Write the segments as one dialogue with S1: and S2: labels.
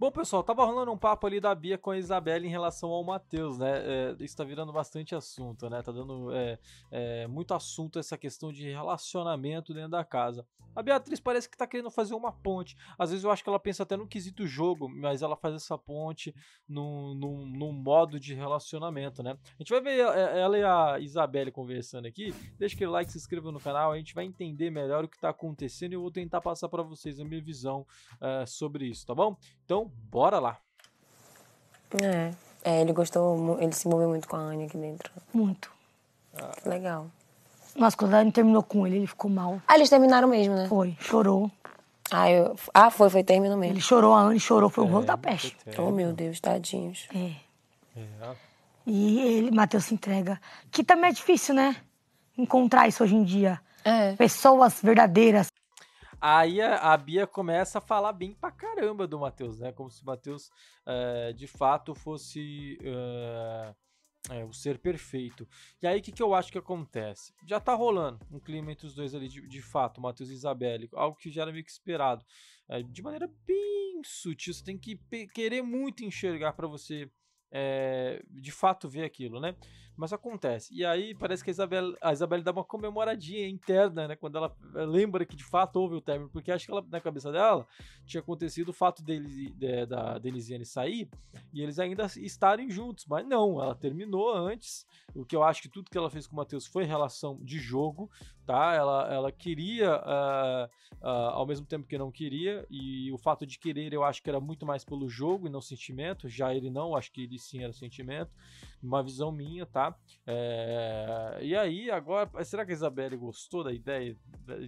S1: Bom, pessoal, tava rolando um papo ali da Bia com a Isabelle em relação ao Matheus, né? É, isso tá virando bastante assunto, né? Tá dando é, é, muito assunto essa questão de relacionamento dentro da casa. A Beatriz parece que tá querendo fazer uma ponte. Às vezes eu acho que ela pensa até no quesito jogo, mas ela faz essa ponte num, modo de relacionamento, né? A gente vai ver é, é, ela e a Isabelle conversando aqui. Deixa aquele like, se inscreva no canal, a gente vai entender melhor o que tá acontecendo e eu vou tentar passar para vocês a minha visão é, sobre isso, tá bom? Então, bora lá.
S2: É, é ele gostou, ele se moveu muito com a Anne aqui dentro. Muito. Ah. Legal. mas quando a Anne terminou com ele, ele ficou mal. Ah, eles terminaram mesmo, né? Foi, chorou. Ah, eu... ah foi, foi terminou mesmo. Ele chorou, a Anne chorou, foi o gol é, rolo da peste. Oh, meu Deus, tadinhos. É. é. E ele, Matheus, se entrega. Que também é difícil, né? Encontrar isso hoje em dia. É. Pessoas verdadeiras.
S1: Aí a, a, Bia começa a falar bem pra caramba do Matheus, né? Como se o Matheus eh, de fato fosse. É, o ser perfeito. E aí, o que, que eu acho que acontece? Já tá rolando um clima entre os dois ali, de, de fato, Matheus e Isabelle, algo que já era meio que esperado. É, de maneira bem sutil, você tem que querer muito enxergar para você, de fato, ver aquilo, né? Mas acontece. E aí parece que a Isabelle, a dá uma comemoradinha interna, né? Quando ela eh, lembra que de fato houve o término. Porque acho que ela, na cabeça dela tinha acontecido o fato dele, de, da Denisiane sair e eles ainda estarem juntos. Mas não, ela terminou antes. O que eu acho que tudo que ela fez com o Matheus foi relação de jogo, tá? Ela, ela queria, uh, uh, ao mesmo tempo que não queria. E o fato de querer eu acho que era muito mais pelo jogo e não sentimento. Já ele não, acho que ele sim era sentimento. Uma visão minha, tá? É, e aí, agora, será que a Isabelle gostou da ideia,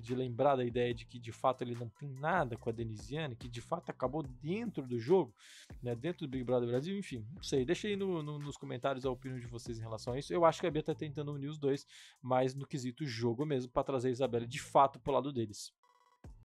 S1: de lembrar da ideia de que de fato ele não tem nada com a Denisiane, que de fato acabou dentro do jogo, né, dentro do Big Brother Brasil? Enfim, não sei. Deixa aí no, no, nos comentários a opinião de vocês em relação a isso. Eu acho que a Bia tá tentando unir os dois, mas no quesito jogo mesmo, para trazer a Isabelle de fato pro lado deles.